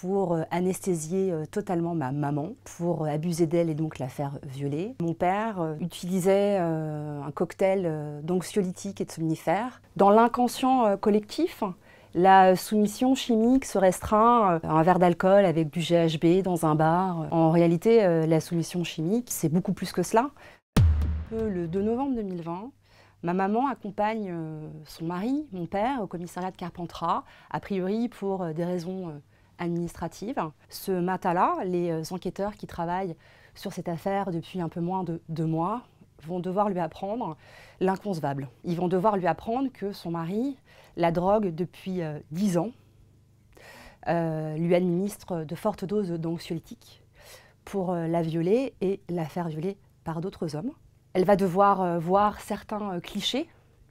pour euh, anesthésier euh, totalement ma maman, pour euh, abuser d'elle et donc la faire violer. Mon père utilisait un cocktail d'anxiolytiques et de somnifères. Dans l'inconscient collectif, la soumission chimique se restreint à un verre d'alcool avec du GHB dans un bar. En réalité, la soumission chimique, c'est beaucoup plus que cela. Le 2 novembre 2020, Ma maman accompagne son mari, mon père, au commissariat de Carpentras, a priori pour des raisons administrative. Ce matin-là, les euh, enquêteurs qui travaillent sur cette affaire depuis un peu moins de deux mois vont devoir lui apprendre l'inconcevable. Ils vont devoir lui apprendre que son mari la drogue depuis euh, dix ans, euh, lui administre de fortes doses d'anxiolytiques pour la violer et la faire violer par d'autres hommes. Elle va devoir voir certains clichés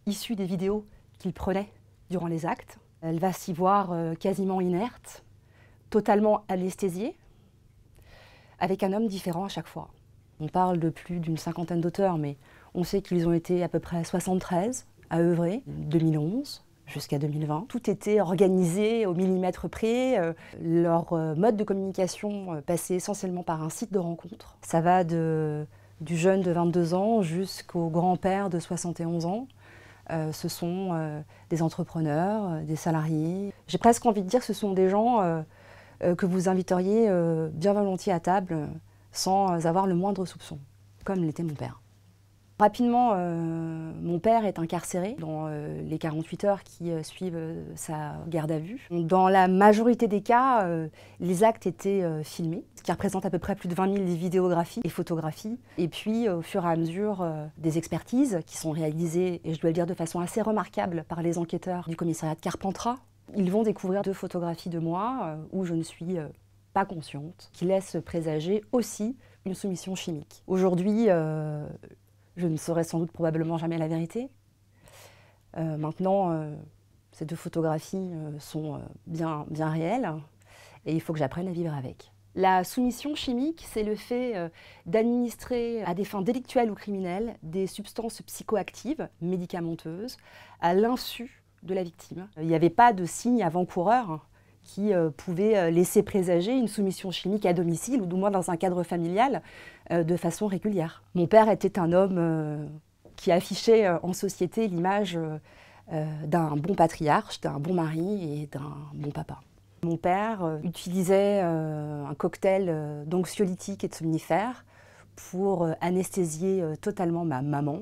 issus des vidéos qu'il prenait durant les actes. Elle va s'y voir quasiment inerte, totalement anesthésiés, avec un homme différent à chaque fois. On parle de plus d'une cinquantaine d'auteurs, mais on sait qu'ils ont été à peu près 73 à œuvrer, 2011 jusqu'à 2020. Tout était organisé au millimètre près. Euh, leur euh, mode de communication euh, passait essentiellement par un site de rencontre. Ça va de, du jeune de 22 ans jusqu'au grand-père de 71 ans. ce sont des entrepreneurs, des salariés. J'ai presque envie de dire que ce sont des gens euh, que vous inviteriez euh, bien volontiers à table euh, sans avoir le moindre soupçon, comme l'était mon père. Rapidement, mon père est incarcéré dans les 48 heures qui suivent sa garde à vue. Dans la majorité des cas, les actes étaient filmés, ce qui représente à peu près plus de 20 000 vidéographies et photographies. Et puis, au fur et à mesure des expertises qui sont réalisées, et je dois le dire de façon assez remarquable, par les enquêteurs du commissariat de Carpentras, ils vont découvrir deux photographies de moi euh, où je ne suis euh, pas consciente, qui laissent présager aussi une soumission chimique. Aujourd'hui, euh, je ne saurais sans doute probablement jamais la vérité. maintenant, ces deux photographies sont bien, bien réelles et il faut que j'apprenne à vivre avec. La soumission chimique, c'est le fait d'administrer à des fins délictuelles ou criminelles des substances psychoactives, médicamenteuses, à l'insu de la victime. Il n'y avait pas de signe avant-coureur qui euh, pouvait euh, laisser présager une soumission chimique à domicile ou du moins dans un cadre familial euh, de façon régulière. Mon père était un homme qui affichait en société l'image d'un bon patriarche, d'un bon mari et d'un bon papa. Mon père utilisait un cocktail d'anxiolytiques et de somnifères pour anesthésier totalement ma maman,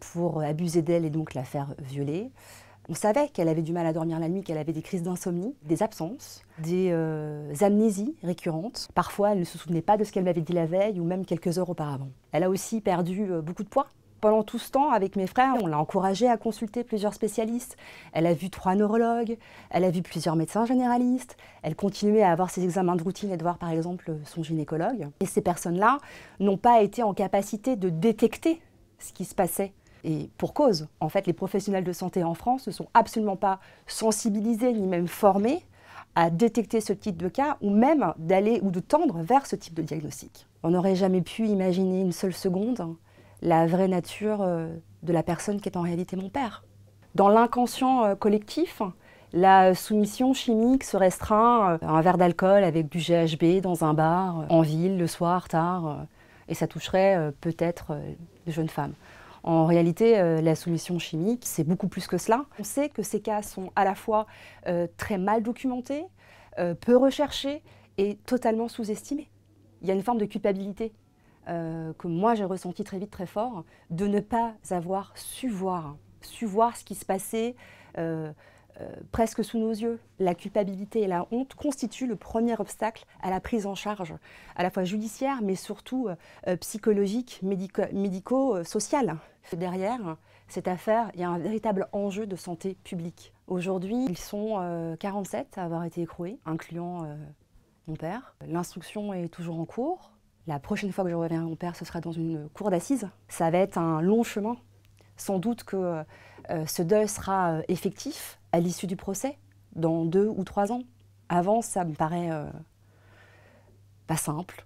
pour abuser d'elle et donc la faire violer. On savait qu'elle avait du mal à dormir la nuit, qu'elle avait des crises d'insomnie, des absences, des euh, amnésies récurrentes. Parfois, elle ne se souvenait pas de ce qu'elle m'avait dit la veille ou même quelques heures auparavant. Elle a aussi perdu euh, beaucoup de poids. Pendant tout ce temps, avec mes frères, on l'a encouragée à consulter plusieurs spécialistes. Elle a vu trois neurologues, elle a vu plusieurs médecins généralistes, elle continuait à avoir ses examens de routine et de voir par exemple son gynécologue. Et ces personnes-là n'ont pas été en capacité de détecter ce qui se passait et pour cause, en fait, les professionnels de santé en France ne sont absolument pas sensibilisés ni même formés à détecter ce type de cas ou même d'aller ou de tendre vers ce type de diagnostic. On n'aurait jamais pu imaginer une seule seconde la vraie nature euh, de la personne qui est en réalité mon père. Dans l'inconscient euh, collectif, la soumission chimique se restreint à euh, un verre d'alcool avec du GHB dans un bar, en ville, le soir, tard, et ça toucherait peut-être de jeunes femmes. En réalité, euh, la solution chimique, c'est beaucoup plus que cela. On sait que ces cas sont à la fois euh, très mal documentés, euh, peu recherchés et totalement sous-estimés. Il y a une forme de culpabilité que moi j'ai ressentie très vite, très fort, de ne pas avoir su voir, su voir ce qui se passait euh, presque sous nos yeux, la culpabilité et la honte constituent le premier obstacle à la prise en charge, à la fois judiciaire, mais surtout euh, euh, psychologique, médico social Derrière cette affaire, il y a un véritable enjeu de santé publique. Aujourd'hui, ils sont 47 à avoir été écroués, incluant mon père. L'instruction est toujours en cours. La prochaine fois que je à mon père, ce sera dans une cour d'assises. Ça va être un long chemin. Sans doute que ce deuil sera effectif, à l'issue du procès, dans deux ou trois ans. Avant, ça me paraît euh, pas simple.